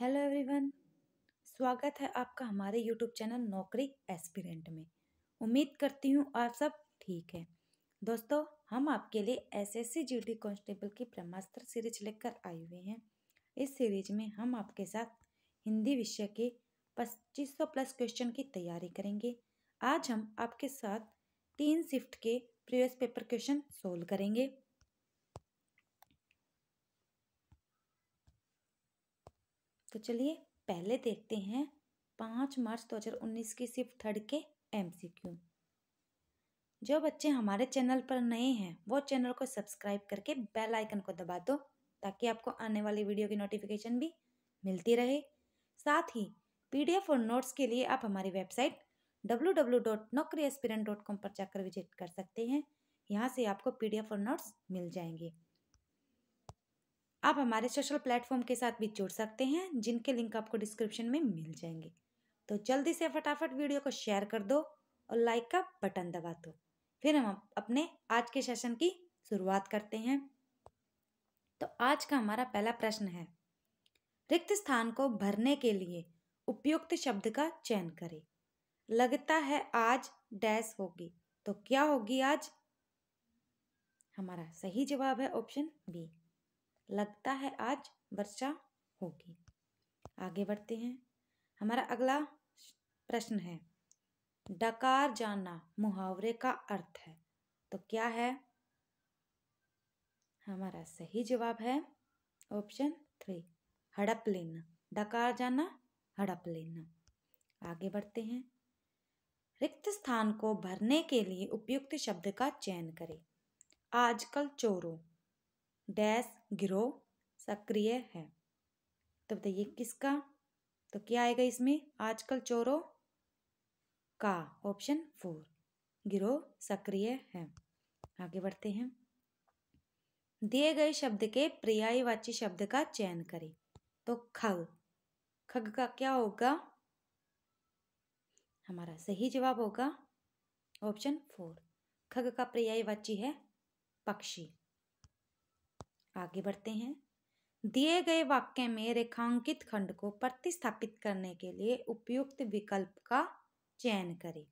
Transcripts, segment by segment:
Hello everyone स्वागत है आपका हमारे यूट्यूब चैनल नौकरी एस्पिरेंट में उम्मीद करती हूँ आप सब ठीक है दोस्तों हम आपके लिए एसएससी जीडी कांस्टेबल की ब्रह्मास्त्र सीरीज लेकर आए हुए हैं इस सीरीज में हम आपके साथ हिंदी विषय के 2500 प्लस क्वेश्चन की तैयारी करेंगे आज हम आपके साथ तीन शिफ्ट के प्रीवियस पेपर क्वेश्चन सोल्व करेंगे तो चलिए पहले देखते हैं पाँच मार्च 2019 की सिर्फ थर्ड के एमसीक्यू जो बच्चे हमारे चैनल पर नए हैं वो चैनल को सब्सक्राइब करके बेल आइकन को दबा दो ताकि आपको आने वाली वीडियो की नोटिफिकेशन भी मिलती रहे साथ ही पीडीएफ और नोट्स के लिए आप हमारी वेबसाइट डब्ल्यू पर जाकर विजिट कर सकते हैं यहाँ से आपको पीडीएफ और नोट्स मिल जाएंगे आप हमारे सोशल प्लेटफॉर्म के साथ भी जुड़ सकते हैं जिनके लिंक आपको डिस्क्रिप्शन में मिल जाएंगे तो जल्दी से फटाफट वीडियो को शेयर कर दो और लाइक का बटन दबा दो फिर हम अपने आज के सेशन की शुरुआत करते हैं तो आज का हमारा पहला प्रश्न है रिक्त स्थान को भरने के लिए उपयुक्त शब्द का चयन करें लगता है आज डैश होगी तो क्या होगी आज हमारा सही जवाब है ऑप्शन बी लगता है आज वर्षा होगी आगे बढ़ते हैं हमारा अगला प्रश्न है डकार जाना मुहावरे का अर्थ है तो क्या है हमारा सही जवाब है ऑप्शन थ्री हड़प लेना डकार जाना हड़प लेना आगे बढ़ते हैं रिक्त स्थान को भरने के लिए उपयुक्त शब्द का चयन करें आजकल चोरों डैश गिरोह सक्रिय है तो बताइए किसका तो क्या आएगा इसमें आजकल चोरों का ऑप्शन फोर गिरोह सक्रिय है आगे बढ़ते हैं दिए गए शब्द के पर्यायवाची शब्द का चयन करें तो खग खग का क्या होगा हमारा सही जवाब होगा ऑप्शन फोर खग का पर्यायवाची है पक्षी आगे बढ़ते हैं दिए गए वाक्य में रेखांकित खंड को प्रतिस्थापित करने के लिए उपयुक्त विकल्प का चयन करें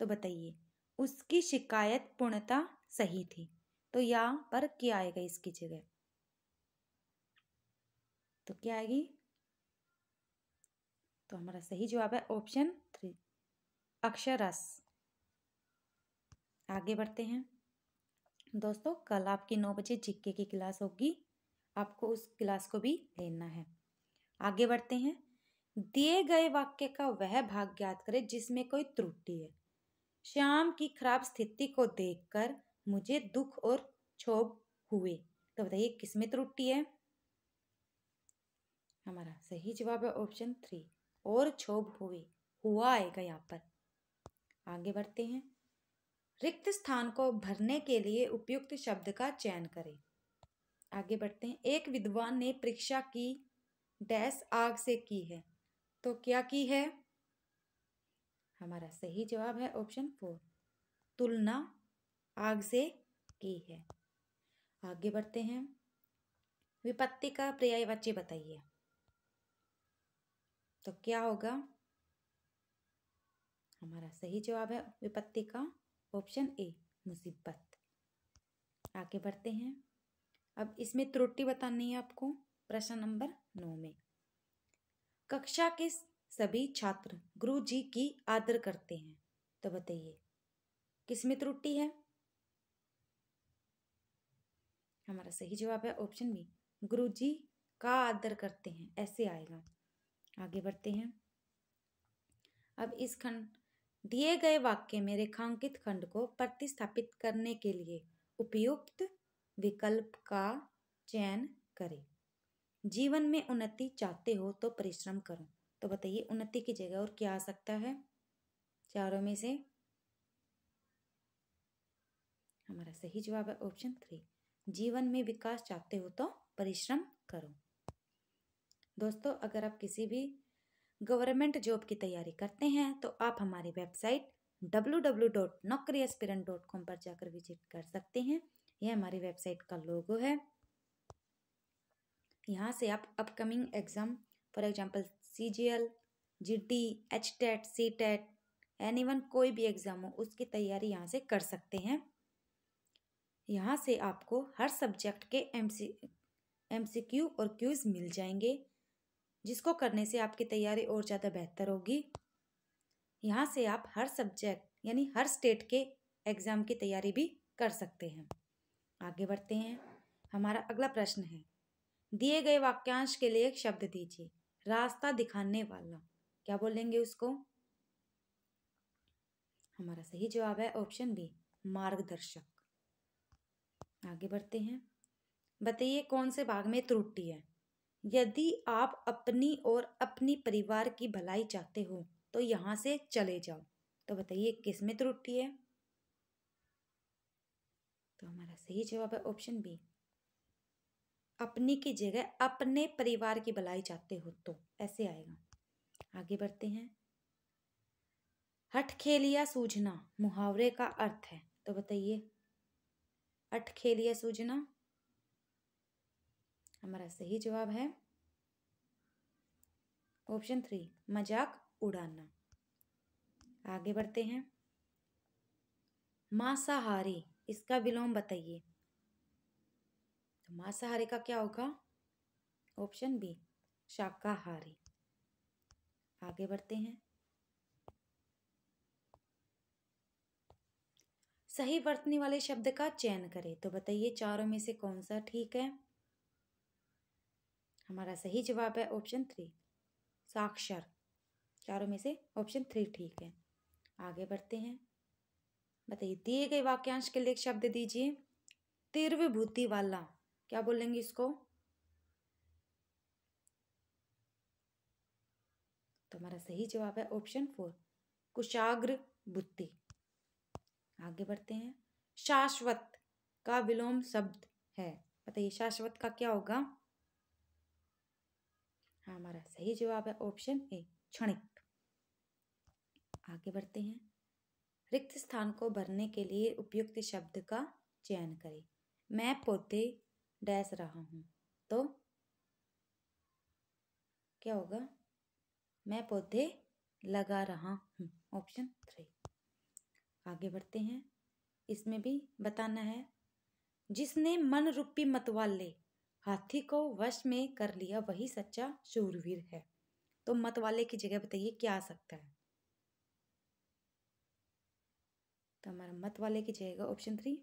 तो बताइए उसकी शिकायत पूर्णता सही थी तो यहाँ पर क्या आएगा इसकी जगह तो क्या आएगी तो हमारा सही जवाब है ऑप्शन थ्री अक्षरस आगे बढ़ते हैं दोस्तों कल आपकी नौ बजे जिक्के की क्लास होगी आपको उस क्लास को भी लेना है आगे बढ़ते हैं दिए गए वाक्य का वह भाग ज्ञात करें जिसमें कोई त्रुटि है श्याम की खराब स्थिति को देखकर मुझे दुख और क्षोभ हुए तो बताइए किसमें त्रुटि है हमारा सही जवाब है ऑप्शन थ्री और क्षोभ हुए हुआ आएगा यहाँ पर आगे बढ़ते हैं रिक्त स्थान को भरने के लिए उपयुक्त शब्द का चयन करें आगे बढ़ते हैं एक विद्वान ने परीक्षा की डैश आग से की है तो क्या की है हमारा सही जवाब है ऑप्शन फोर तुलना आग से की है आगे बढ़ते हैं विपत्ति का पर्यायवाची बताइए तो क्या होगा हमारा सही जवाब है विपत्ति का ऑप्शन ए मुसीबत आगे बढ़ते हैं अब इसमें त्रुटि बतानी है आपको प्रश्न नंबर नौ में कक्षा के सभी छात्र गुरु जी की आदर करते हैं तो बताइए किस में त्रुटि है हमारा सही जवाब है ऑप्शन बी गुरु जी का आदर करते हैं ऐसे आएगा आगे बढ़ते हैं अब इस खंड दिए गए वाक्य में रेखांकित खंड को प्रतिस्थापित करने के लिए उपयुक्त विकल्प का चयन करें जीवन में उन्नति चाहते हो तो परिश्रम करो तो बताइए उन्नति की जगह और क्या आ सकता है चारों में से हमारा सही जवाब है ऑप्शन थ्री जीवन में विकास चाहते हो तो परिश्रम करो दोस्तों अगर आप किसी भी गवर्नमेंट जॉब की तैयारी करते हैं तो आप हमारी वेबसाइट कॉम पर जाकर विजिट कर सकते हैं यह हमारी वेबसाइट का लोगो है यहाँ से आप upcoming exam for example C G L G T H TET C TET any one कोई भी एग्ज़ाम हो उसकी तैयारी यहाँ से कर सकते हैं यहाँ से आपको हर सब्जेक्ट के M C M C Q और क्यूज़ मिल जाएंगे जिसको करने से आपकी तैयारी और ज़्यादा बेहतर होगी यहाँ से आप हर सब्जेक्ट यानी हर स्टेट के एग्ज़ाम की तैयारी भी कर सकते हैं आगे बढ़ते हैं हमारा अगला प्रश्न है दिए गए वाक्यांश के लिए एक शब्द दीजिए रास्ता दिखाने वाला क्या बोलेंगे उसको हमारा सही जवाब है ऑप्शन बी मार्गदर्शक आगे बढ़ते हैं बताइए कौन से भाग में त्रुटि है यदि आप अपनी और अपनी परिवार की भलाई चाहते हो तो यहाँ से चले जाओ तो बताइए किस में त्रुटि है तो हमारा सही जवाब है ऑप्शन बी अपनी की जगह अपने परिवार की भलाई चाहते हो तो ऐसे आएगा आगे बढ़ते हैं खेलिया सूझना मुहावरे का अर्थ है तो बताइए खेलिया सूझना हमारा सही जवाब है ऑप्शन थ्री मजाक उड़ाना आगे बढ़ते हैं मांसाहारी इसका विलोम बताइए तो मांसाहारी का क्या होगा ऑप्शन बी शाकाहारी आगे बढ़ते हैं सही वर्तनी वाले शब्द का चयन करें तो बताइए चारों में से कौन सा ठीक है हमारा सही जवाब है ऑप्शन थ्री साक्षर चारों में से ऑप्शन थ्री ठीक है आगे बढ़ते हैं बताइए दिए गए वाक्यांश के लिए शब्द दीजिए तिरविभूति वाला क्या बोलेंगे इसको तो हमारा सही जवाब है ऑप्शन फोर कुशाग्र बुद्धि आगे बढ़ते हैं शाश्वत का विलोम शब्द है बताइए शाश्वत का क्या होगा हाँ, हमारा सही जवाब है ऑप्शन ए क्षणिक आगे बढ़ते हैं रिक्त स्थान को भरने के लिए उपयुक्त शब्द का चयन करें मैं पौधे डैस रहा हूँ तो क्या होगा मैं पौधे लगा रहा हूँ ऑप्शन थ्री आगे बढ़ते हैं इसमें भी बताना है जिसने मन रूपी मतवाले हाथी को वश में कर लिया वही सच्चा शूरवीर है तो मत वाले की जगह बताइए क्या आ सकता है तो हमारा मत वाले की जगह ऑप्शन थ्री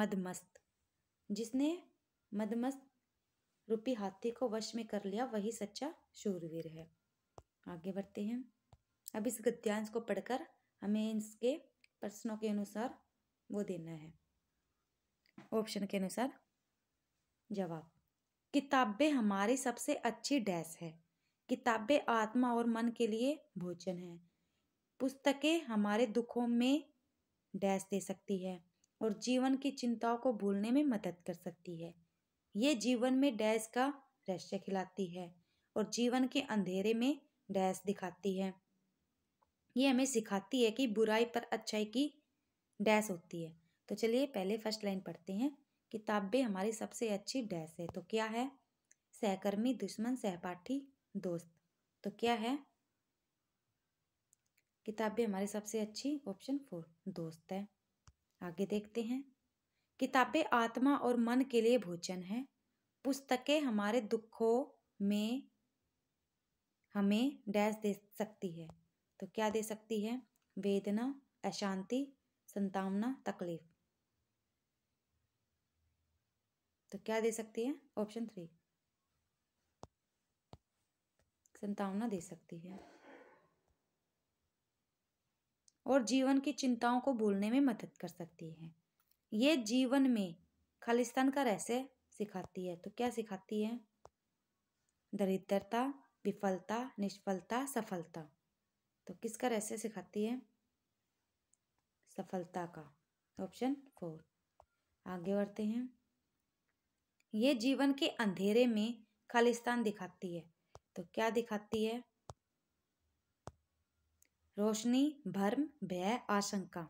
मदमस्त जिसने मदमस्त रूपी हाथी को वश में कर लिया वही सच्चा शूरवीर है आगे बढ़ते हैं अब इस गद्यांश को पढ़कर हमें इसके प्रश्नों के अनुसार वो देना है ऑप्शन के अनुसार जवाब किताबें हमारी सबसे अच्छी डैश है किताबें आत्मा और मन के लिए भोजन है पुस्तकें हमारे दुखों में डैश दे सकती है और जीवन की चिंताओं को भूलने में मदद कर सकती है ये जीवन में डैश का रहस्य खिलाती है और जीवन के अंधेरे में डैश दिखाती है ये हमें सिखाती है कि बुराई पर अच्छाई की डैश होती है तो चलिए पहले फर्स्ट लाइन पढ़ते हैं किताबें हमारी सबसे अच्छी डैश है तो क्या है सहकर्मी दुश्मन सहपाठी दोस्त तो क्या है किताबें हमारी सबसे अच्छी ऑप्शन फोर दोस्त है आगे देखते हैं किताबें आत्मा और मन के लिए भोजन है पुस्तकें हमारे दुखों में हमें डैश दे सकती है तो क्या दे सकती है वेदना अशांति संतावना तकलीफ तो क्या दे सकती है ऑप्शन थ्री संतावना दे सकती है और जीवन की चिंताओं को भूलने में मदद कर सकती है ये जीवन में खालिस्तान का रहस्य सिखाती है तो क्या सिखाती है दरिद्रता विफलता निष्फलता सफलता तो किसका रहस्य सिखाती है सफलता का ऑप्शन फोर आगे बढ़ते हैं ये जीवन के अंधेरे में खालिस्तान दिखाती है तो क्या दिखाती है रोशनी भर्म भय आशंका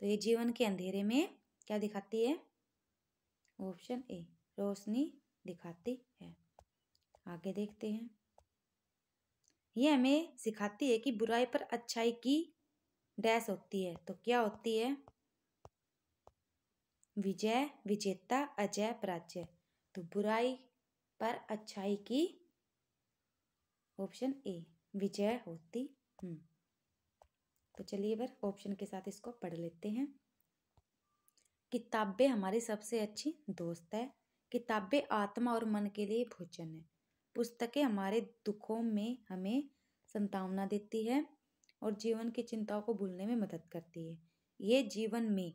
तो ये जीवन के अंधेरे में क्या दिखाती है ऑप्शन ए रोशनी दिखाती है आगे देखते हैं ये हमें सिखाती है कि बुराई पर अच्छाई की डैश होती है तो क्या होती है विजय विजेता अजय पराजय तो बुराई पर अच्छाई की ऑप्शन ए विजय होती हूँ तो चलिए बर ऑप्शन के साथ इसको पढ़ लेते हैं किताबें हमारी सबसे अच्छी दोस्त है किताबें आत्मा और मन के लिए भोजन है पुस्तकें हमारे दुखों में हमें संतावना देती है और जीवन की चिंताओं को भूलने में मदद करती है ये जीवन में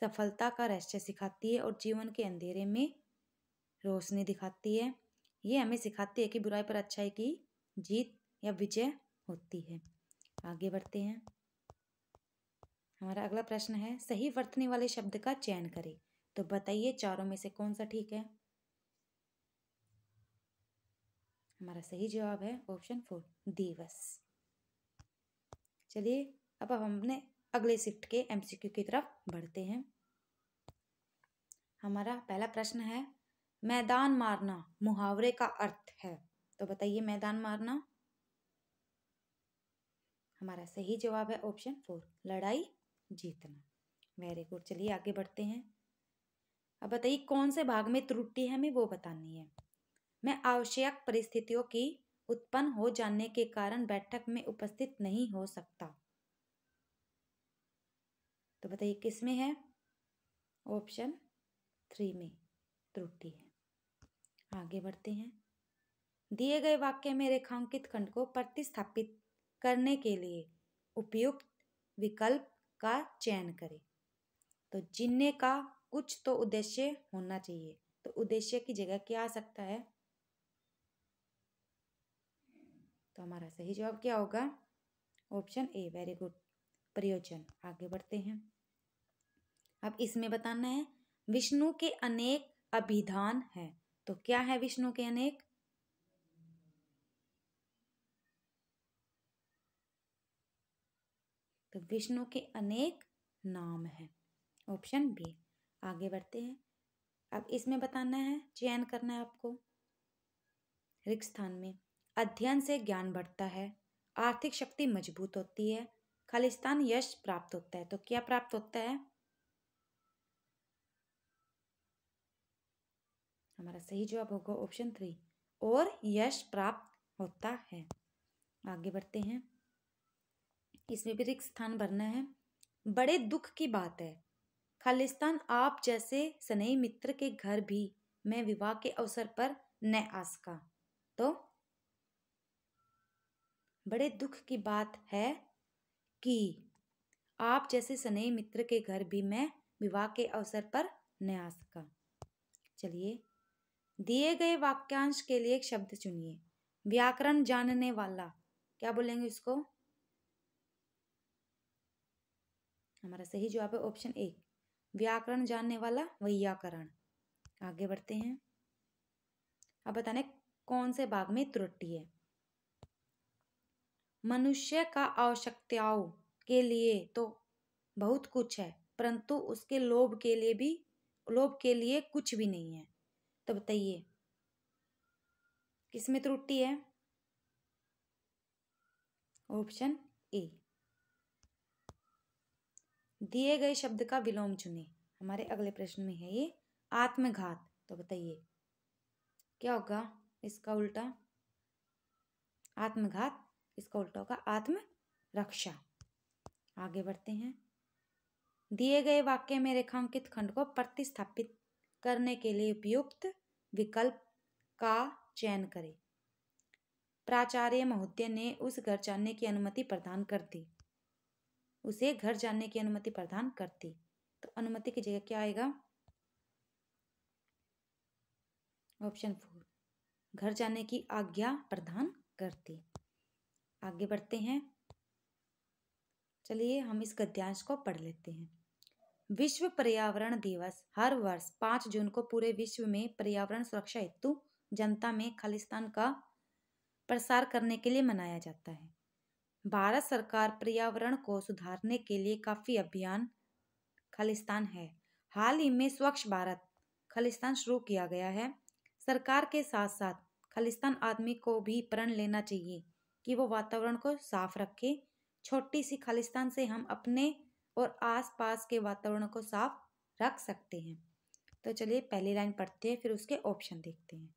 सफलता का रहस्य सिखाती है और जीवन के अंधेरे में रोशनी दिखाती है ये हमें सिखाती है कि बुराई पर अच्छाई की जीत या विजय होती है आगे बढ़ते हैं हमारा अगला प्रश्न है सही वर्तने वाले शब्द का चयन करें तो बताइए चारों में से कौन सा ठीक है हमारा सही जवाब है ऑप्शन फोर दिवस चलिए अब अब हमने अगले शिफ्ट के एमसीक्यू की तरफ बढ़ते हैं हमारा पहला प्रश्न है मैदान मारना मुहावरे का अर्थ है तो बताइए मैदान मारना हमारा सही जवाब है ऑप्शन फोर लड़ाई जीतना वेरी गुड चलिए आगे बढ़ते हैं अब बताइए कौन से भाग में त्रुटि है हमें वो बतानी है मैं आवश्यक परिस्थितियों की उत्पन्न हो जाने के कारण बैठक में उपस्थित नहीं हो सकता तो बताइए किस में है ऑप्शन थ्री में त्रुटि है आगे बढ़ते हैं दिए गए वाक्य में रेखांकित खंड को प्रतिस्थापित करने के लिए उपयुक्त विकल्प का चयन करें तो जिन्ने का कुछ तो उद्देश्य होना चाहिए तो उद्देश्य की जगह क्या आ सकता है तो हमारा सही जवाब क्या होगा ऑप्शन ए वेरी गुड प्रयोजन आगे बढ़ते हैं अब इसमें बताना है विष्णु के अनेक अभिधान हैं तो क्या है विष्णु के अनेक तो विष्णु के अनेक नाम है ऑप्शन बी आगे बढ़ते हैं अब इसमें बताना है चयन करना है आपको रिक्त स्थान में अध्ययन से ज्ञान बढ़ता है आर्थिक शक्ति मजबूत होती है खालिस्तान यश प्राप्त होता है तो क्या प्राप्त होता है हमारा सही जवाब होगा ऑप्शन थ्री और यश प्राप्त होता है आगे बढ़ते हैं इसमें भी रिक्त स्थान भरना है बड़े दुख की बात है खालिस्तान आप जैसे स्नेही मित्र के घर भी मैं विवाह के अवसर पर न आ सका तो बड़े दुख की बात है कि आप जैसे स्नेही मित्र के घर भी मैं विवाह के अवसर पर न आ सका चलिए दिए गए वाक्यांश के लिए एक शब्द चुनिए व्याकरण जानने वाला क्या बोलेंगे इसको हमारा सही जवाब है ऑप्शन ए व्याकरण जानने वाला वैयाकरण आगे बढ़ते हैं अब बताने कौन से भाग में त्रुटि है मनुष्य का आवश्यकताओं के लिए तो बहुत कुछ है परंतु उसके लोभ के लिए भी लोभ के लिए कुछ भी नहीं है तो बताइए किसमें त्रुटि है ऑप्शन ए दिए गए शब्द का विलोम चुने हमारे अगले प्रश्न में है ये आत्मघात तो बताइए क्या होगा इसका उल्टा आत्मघात इसका उल्टा होगा आत्म रक्षा आगे बढ़ते हैं दिए गए वाक्य में रेखांकित खंड को प्रतिस्थापित करने के लिए उपयुक्त विकल्प का चयन करें प्राचार्य महोदय ने उस घर जाने की अनुमति प्रदान कर दी उसे घर जाने की अनुमति प्रदान कर दी तो अनुमति की जगह क्या आएगा ऑप्शन फोर घर जाने की आज्ञा प्रदान कर दी आगे बढ़ते हैं चलिए हम इस गद्यांश को पढ़ लेते हैं विश्व पर्यावरण दिवस हर वर्ष पाँच जून को पूरे विश्व में पर्यावरण सुरक्षा हेतु जनता में खालिस्तान का प्रसार करने के लिए मनाया जाता है भारत सरकार पर्यावरण को सुधारने के लिए काफ़ी अभियान खालिस्तान है हाल ही में स्वच्छ भारत खालिस्तान शुरू किया गया है सरकार के साथ साथ खालिस्तान आदमी को भी प्रण लेना चाहिए कि वो वातावरण को साफ रखे छोटी सी खालिस्तान से हम अपने और आसपास के वातावरण को साफ रख सकते हैं तो चलिए पहली लाइन पढ़ते हैं फिर उसके ऑप्शन देखते हैं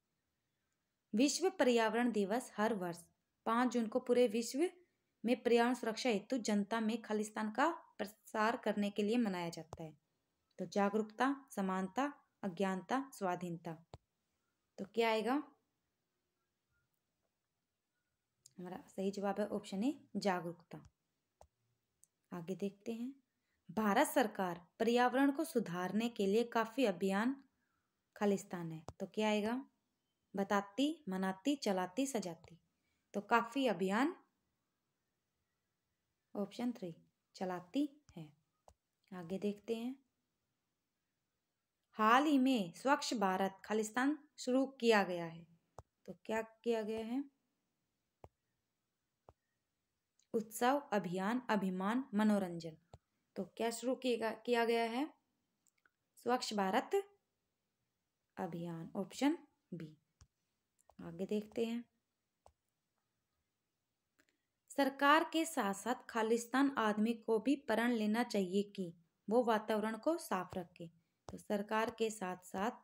विश्व पर्यावरण दिवस हर वर्ष पाँच जून को पूरे विश्व में पर्यावरण सुरक्षा हेतु जनता में खालिस्तान का प्रसार करने के लिए मनाया जाता है तो जागरूकता समानता अज्ञानता स्वाधीनता तो क्या आएगा हमारा सही जवाब है ऑप्शन ए जागरूकता आगे देखते हैं भारत सरकार पर्यावरण को सुधारने के लिए काफ़ी अभियान खालिस्तान है तो क्या आएगा बताती मनाती चलाती सजाती तो काफ़ी अभियान ऑप्शन थ्री चलाती है आगे देखते हैं हाल ही में स्वच्छ भारत खालिस्तान शुरू किया गया है तो क्या किया गया है उत्सव अभियान अभिमान मनोरंजन तो क्या शुरू किया गया है स्वच्छ भारत अभियान ऑप्शन बी आगे देखते हैं सरकार के साथ साथ खालिस्तान आदमी को भी प्रण लेना चाहिए कि वो वातावरण को साफ रखे तो सरकार के साथ साथ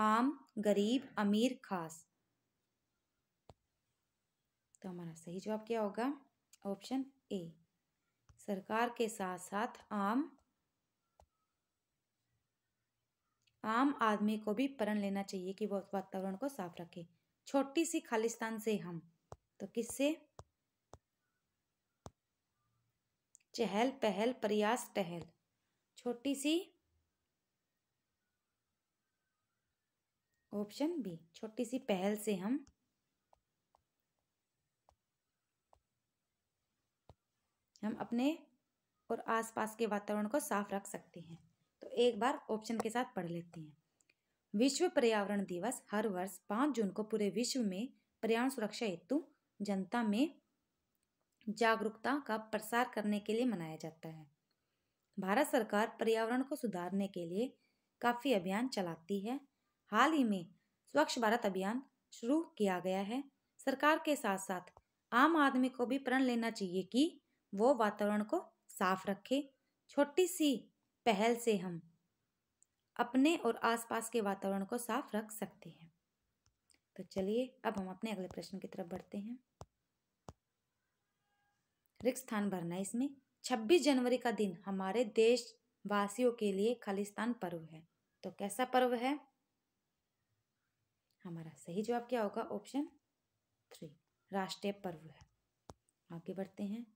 आम गरीब अमीर खास तो हमारा सही जवाब क्या होगा ऑप्शन ए सरकार के साथ साथ आम आम आदमी को भी प्रण लेना चाहिए कि वो वातावरण को साफ रखे छोटी सी खालिस्तान से हम तो किससे चहल पहल प्रयास टहल छोटी सी ऑप्शन बी छोटी सी पहल से हम हम अपने और आसपास के वातावरण को साफ रख सकते हैं तो एक बार ऑप्शन के साथ पढ़ लेते हैं विश्व पर्यावरण दिवस हर वर्ष पाँच जून को पूरे विश्व में पर्यावरण सुरक्षा हेतु जनता में जागरूकता का प्रसार करने के लिए मनाया जाता है भारत सरकार पर्यावरण को सुधारने के लिए काफ़ी अभियान चलाती है हाल ही में स्वच्छ भारत अभियान शुरू किया गया है सरकार के साथ साथ आम आदमी को भी प्रण लेना चाहिए कि वो वातावरण को साफ रखें छोटी सी पहल से हम अपने और आसपास के वातावरण को साफ रख सकते हैं तो चलिए अब हम अपने अगले प्रश्न की तरफ बढ़ते हैं रिक्त स्थान भरना इसमें 26 जनवरी का दिन हमारे देशवासियों के लिए खालिस्तान पर्व है तो कैसा पर्व है हमारा सही जवाब क्या होगा ऑप्शन थ्री राष्ट्रीय पर्व है आगे बढ़ते हैं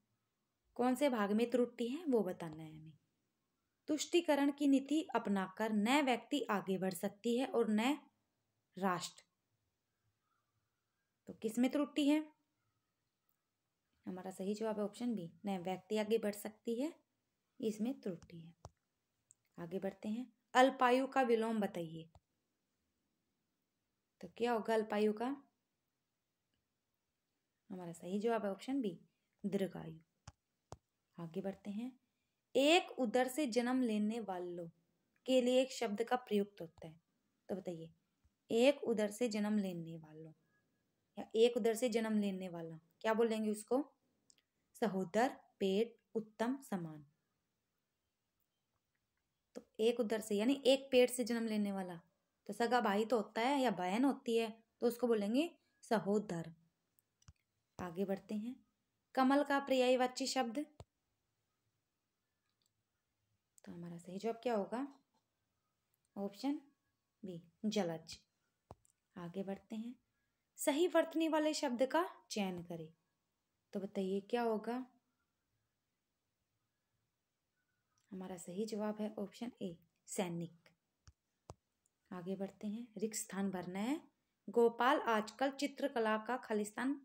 कौन से भाग में त्रुटि है वो बताना है हमें तुष्टिकरण की नीति अपनाकर नए व्यक्ति आगे बढ़ सकती है और नए राष्ट्र तो किस में त्रुटि है हमारा सही जवाब है ऑप्शन बी नए व्यक्ति आगे बढ़ सकती है इसमें त्रुटि है आगे बढ़ते हैं अल्पायु का विलोम बताइए तो क्या होगा अल्पायु का हमारा सही जवाब है ऑप्शन बी दीर्घायु आगे बढ़ते हैं एक उधर से जन्म लेने वालों के लिए एक शब्द का प्रयुक्त होता है तो बताइए एक उधर से जन्म लेने वालों या एक उधर से जन्म लेने वाला क्या बोलेंगे उसको सहोदर पेट उत्तम समान तो एक उधर से यानी एक पेट से जन्म लेने वाला तो सगा भाई तो होता है या बहन होती है तो उसको बोलेंगे सहोदर आगे बढ़ते हैं कमल का पर्यायवाची शब्द तो हमारा सही जवाब क्या होगा ऑप्शन बी जलज आगे बढ़ते हैं सही वर्तनी वाले शब्द का चयन करें तो बताइए क्या होगा हमारा सही जवाब है ऑप्शन ए सैनिक आगे बढ़ते हैं रिक्त स्थान भरना है गोपाल आजकल चित्रकला का खालिस्तान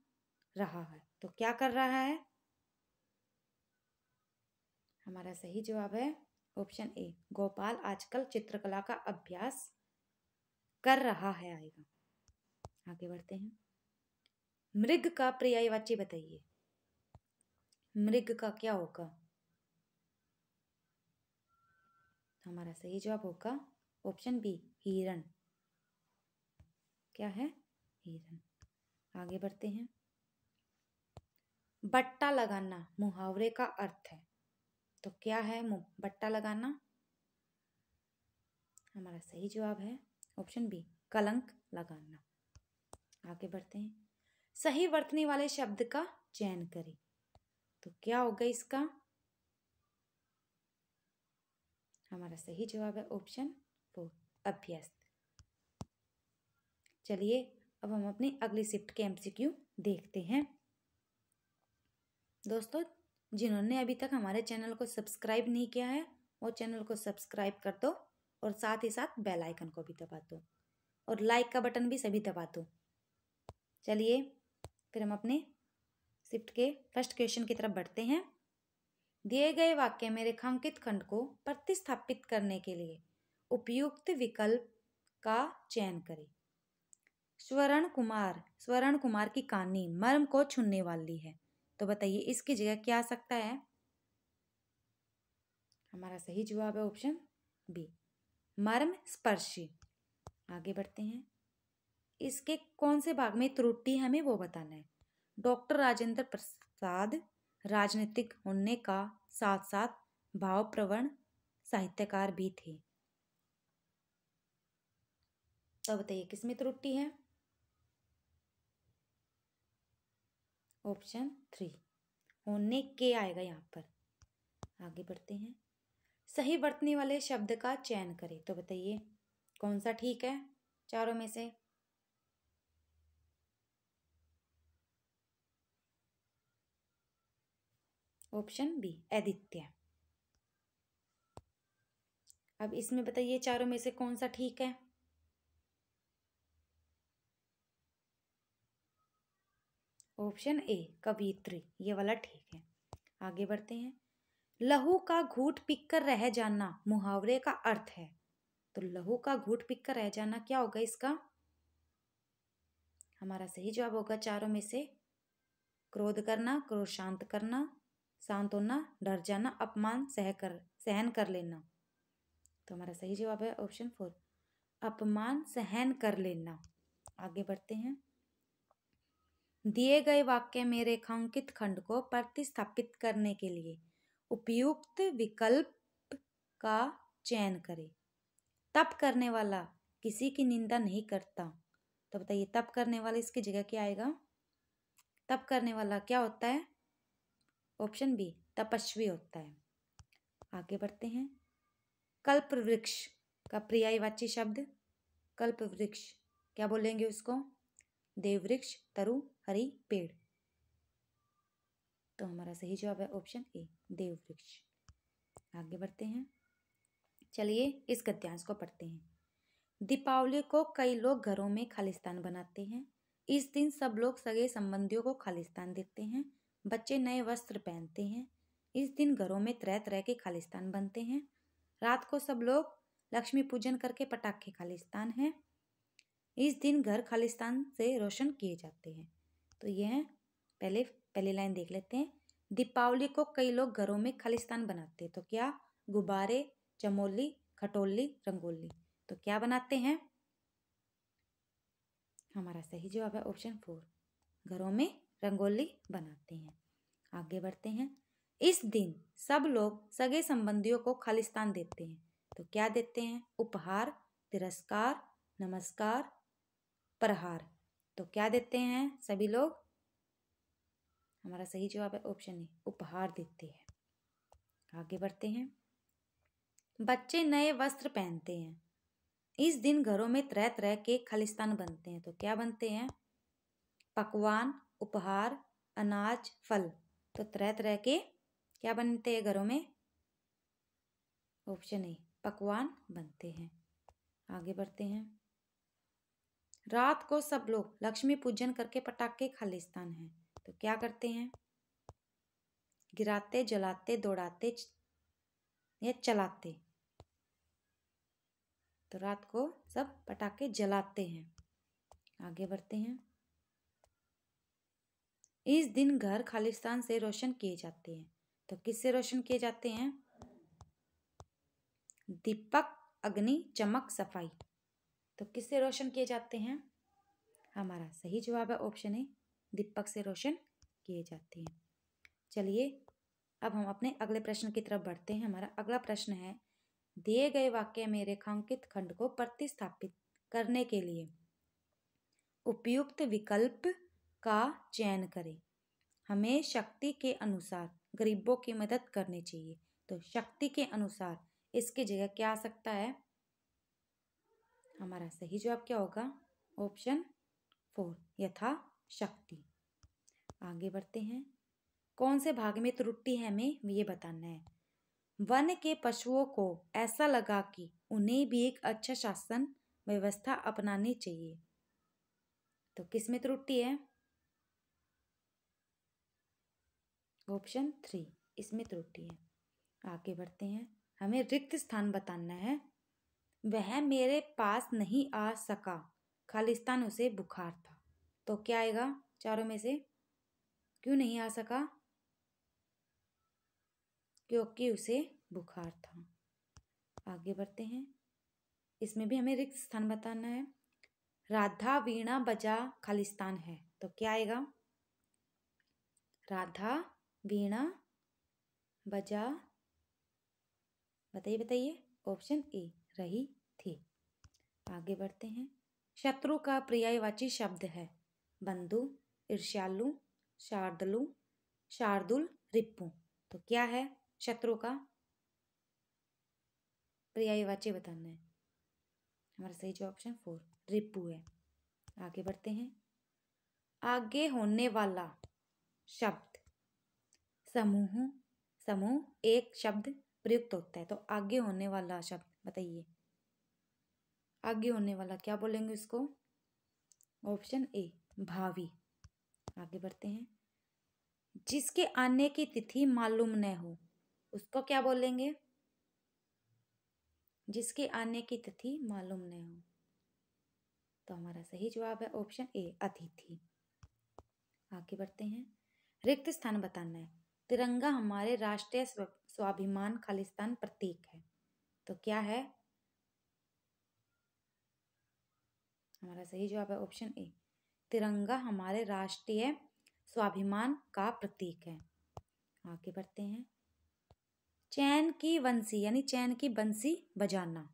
रहा है तो क्या कर रहा है हमारा सही जवाब है ऑप्शन ए गोपाल आजकल चित्रकला का अभ्यास कर रहा है आएगा आगे बढ़ते हैं मृग का पर्यायवाची बताइए मृग का क्या होगा हमारा सही जवाब होगा ऑप्शन बी हिरण क्या है हिरण आगे बढ़ते हैं बट्टा लगाना मुहावरे का अर्थ है तो क्या है बट्टा लगाना हमारा सही जवाब है ऑप्शन बी कलंक लगाना आगे बढ़ते हैं सही वर्तनी वाले शब्द का चयन करें तो क्या होगा इसका हमारा सही जवाब है ऑप्शन फोर अभ्यस्त चलिए अब हम अपनी अगली शिफ्ट के एमसीक्यू देखते हैं दोस्तों जिन्होंने अभी तक हमारे चैनल को सब्सक्राइब नहीं किया है वो चैनल को सब्सक्राइब कर दो और साथ ही साथ बेल आइकन को भी दबा दो और लाइक का बटन भी सभी दबा दो चलिए फिर हम अपने शिफ्ट के फर्स्ट क्वेश्चन की तरफ बढ़ते हैं दिए गए वाक्य में रेखांकित खंड को प्रतिस्थापित करने के लिए उपयुक्त विकल्प का चयन करें स्वर्ण कुमार स्वर्ण कुमार की कहानी मर्म को छूने वाली है तो बताइए इसकी जगह क्या आ सकता है हमारा सही जवाब है ऑप्शन बी मर्म स्पर्शी आगे बढ़ते हैं इसके कौन से भाग में त्रुटि हमें वो बताना है डॉक्टर राजेंद्र प्रसाद राजनीतिक होने का साथ साथ भाव प्रवण साहित्यकार भी थे तो बताइए किसमें त्रुटि है ऑप्शन थ्री होने के आएगा यहाँ पर आगे बढ़ते हैं सही बरतने वाले शब्द का चयन करें तो बताइए कौन सा ठीक है चारों में से ऑप्शन बी आदित्य अब इसमें बताइए चारों में से कौन सा ठीक है ऑप्शन ए कवित्री ये वाला ठीक है आगे बढ़ते हैं लहू का घूट पिक कर रह जाना मुहावरे का अर्थ है तो लहू का घूट पिक कर रह जाना क्या होगा इसका हमारा सही जवाब होगा चारों में से क्रोध करना क्रोध शांत करना शांत होना डर जाना अपमान सह कर सहन कर लेना तो हमारा सही जवाब है ऑप्शन फोर अपमान सहन कर लेना आगे बढ़ते हैं दिए गए वाक्य में रेखांकित खंड को प्रतिस्थापित करने के लिए उपयुक्त विकल्प का चयन करें तप करने वाला किसी की निंदा नहीं करता तो बताइए तप करने वाला इसकी जगह क्या आएगा तप करने वाला क्या होता है ऑप्शन बी तपस्वी होता है आगे बढ़ते हैं कल्प वृक्ष का पर्यायवाची शब्द कल्प वृक्ष क्या बोलेंगे उसको देववृक्ष तरु हरे पेड़ तो हमारा सही जवाब है ऑप्शन ए देव वृक्ष आगे बढ़ते हैं चलिए इस गद्यांश को पढ़ते हैं दीपावली को कई लोग घरों में खालिस्तान बनाते हैं इस दिन सब लोग सगे संबंधियों को खालिस्तान देते हैं बच्चे नए वस्त्र पहनते हैं इस दिन घरों में तरह तरह के खालिस्तान बनते हैं रात को सब लोग लक्ष्मी पूजन करके पटाखे खालिस्तान हैं इस दिन घर खालिस्तान से रोशन किए जाते हैं तो ये हैं पहले पहली लाइन देख लेते हैं दीपावली को कई लोग घरों में खालिस्तान बनाते हैं तो क्या गुब्बारे चमोली खटोली रंगोली तो क्या बनाते हैं हमारा सही जवाब है ऑप्शन फोर घरों में रंगोली बनाते हैं आगे बढ़ते हैं इस दिन सब लोग सगे संबंधियों को खालिस्तान देते हैं तो क्या देते हैं उपहार तिरस्कार नमस्कार प्रहार तो क्या देते हैं सभी लोग हमारा सही जवाब है ऑप्शन ए उपहार देते हैं आगे बढ़ते हैं बच्चे नए वस्त्र पहनते हैं इस दिन घरों में तरह तरह के खालिस्तान बनते हैं तो क्या बनते हैं पकवान उपहार अनाज फल तो तरह तरह के क्या बनते हैं घरों में ऑप्शन ए पकवान बनते हैं आगे बढ़ते हैं रात को सब लोग लक्ष्मी पूजन करके पटाखे खालिस्तान हैं तो क्या करते हैं गिराते जलाते दौड़ाते या चलाते तो रात को सब पटाखे जलाते हैं आगे बढ़ते हैं इस दिन घर खालिस्तान से रोशन किए जाते हैं तो किससे रोशन किए जाते हैं दीपक अग्नि चमक सफाई तो किससे रोशन किए जाते हैं हमारा सही जवाब है ऑप्शन ए दीपक से रोशन किए जाते हैं चलिए अब हम अपने अगले प्रश्न की तरफ बढ़ते हैं हमारा अगला प्रश्न है दिए गए वाक्य में रेखांकित खंड को प्रतिस्थापित करने के लिए उपयुक्त विकल्प का चयन करें हमें शक्ति के अनुसार गरीबों की मदद करनी चाहिए तो शक्ति के अनुसार इसकी जगह क्या आ सकता है हमारा सही जवाब क्या होगा ऑप्शन फोर यथा शक्ति आगे बढ़ते हैं कौन से भाग में त्रुटि है हमें ये बताना है वन के पशुओं को ऐसा लगा कि उन्हें भी एक अच्छा शासन व्यवस्था अपनानी चाहिए तो किस में त्रुटि है ऑप्शन थ्री इसमें त्रुटि है आगे बढ़ते हैं हमें रिक्त स्थान बताना है वह मेरे पास नहीं आ सका खालिस्तान उसे बुखार था तो क्या आएगा चारों में से क्यों नहीं आ सका क्योंकि उसे बुखार था आगे बढ़ते हैं इसमें भी हमें रिक्त स्थान बताना है राधा वीणा बजा खालिस्तान है तो क्या आएगा राधा वीणा बजा बताइए बताइए ऑप्शन ए रही थी आगे बढ़ते हैं शत्रु का पर्यायवाची शब्द है बंधु ईर्ष्यालु शार्दलु शार्दुल रिपु तो क्या है शत्रु का पर्यायवाची बताना है हमारा सही जो ऑप्शन फोर रिपू है आगे बढ़ते हैं आगे होने वाला शब्द समूह समूह एक शब्द प्रयुक्त होता है तो आगे होने वाला शब्द बताइए आगे होने वाला क्या बोलेंगे इसको ऑप्शन ए भावी आगे बढ़ते हैं जिसके आने की तिथि मालूम न हो उसको क्या बोलेंगे जिसके आने की तिथि मालूम न हो तो हमारा सही जवाब है ऑप्शन ए अतिथि आगे बढ़ते हैं रिक्त स्थान बताना है तिरंगा हमारे राष्ट्रीय स्वाभिमान खालिस्तान प्रतीक है तो क्या है हमारा सही जवाब है ऑप्शन ए तिरंगा हमारे राष्ट्रीय स्वाभिमान का प्रतीक है आगे बढ़ते हैं चैन की बंसी यानी चैन की बंसी बजाना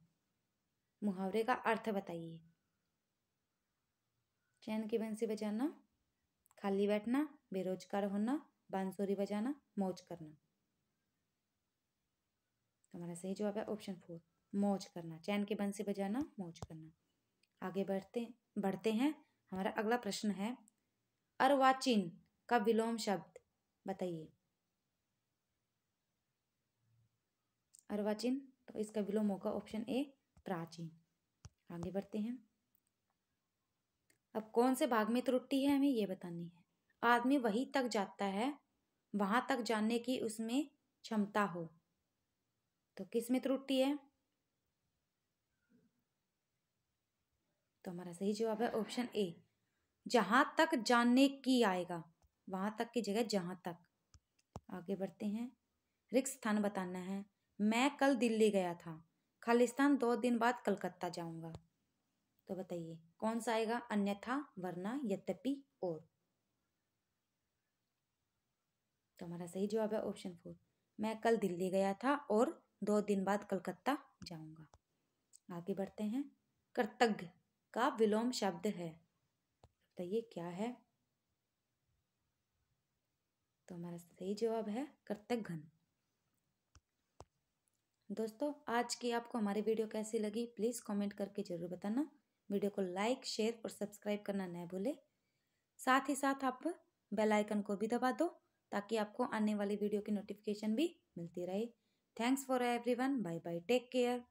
मुहावरे का अर्थ बताइए चैन की बंसी बजाना खाली बैठना बेरोजगार होना बांसुरी बजाना मौज करना तो हमारा सही जवाब है ऑप्शन फोर मौज करना चैन के बन से बजाना मौज करना आगे बढ़ते बढ़ते हैं हमारा अगला प्रश्न है अर्वाचीन का विलोम शब्द बताइए अर्वाचीन तो इसका विलोम होगा ऑप्शन ए प्राचीन आगे बढ़ते हैं अब कौन से भाग में त्रुटि है हमें ये बतानी है आदमी वहीं तक जाता है वहां तक जाने की उसमें क्षमता हो तो किस में त्रुटि है तो हमारा सही जवाब है ऑप्शन ए जहां तक जानने की आएगा वहां तक की जगह जहां तक आगे बढ़ते हैं रिक्त स्थान बताना है मैं कल दिल्ली गया था खालिस्तान दो दिन बाद कलकत्ता जाऊंगा तो बताइए कौन सा आएगा अन्यथा वरना यद्यपि और तो हमारा सही जवाब है ऑप्शन फोर मैं कल दिल्ली गया था और दो दिन बाद कलकत्ता जाऊंगा आगे बढ़ते हैं कर्तज्ञ का विलोम शब्द है बताइए क्या है तो हमारा सही जवाब है कर्तज्ञन दोस्तों आज की आपको हमारी वीडियो कैसी लगी प्लीज़ कमेंट करके ज़रूर बताना वीडियो को लाइक शेयर और सब्सक्राइब करना न भूले साथ ही साथ आप बेल आइकन को भी दबा दो ताकि आपको आने वाली वीडियो की नोटिफिकेशन भी मिलती रहे Thanks for everyone. Bye bye. Take care.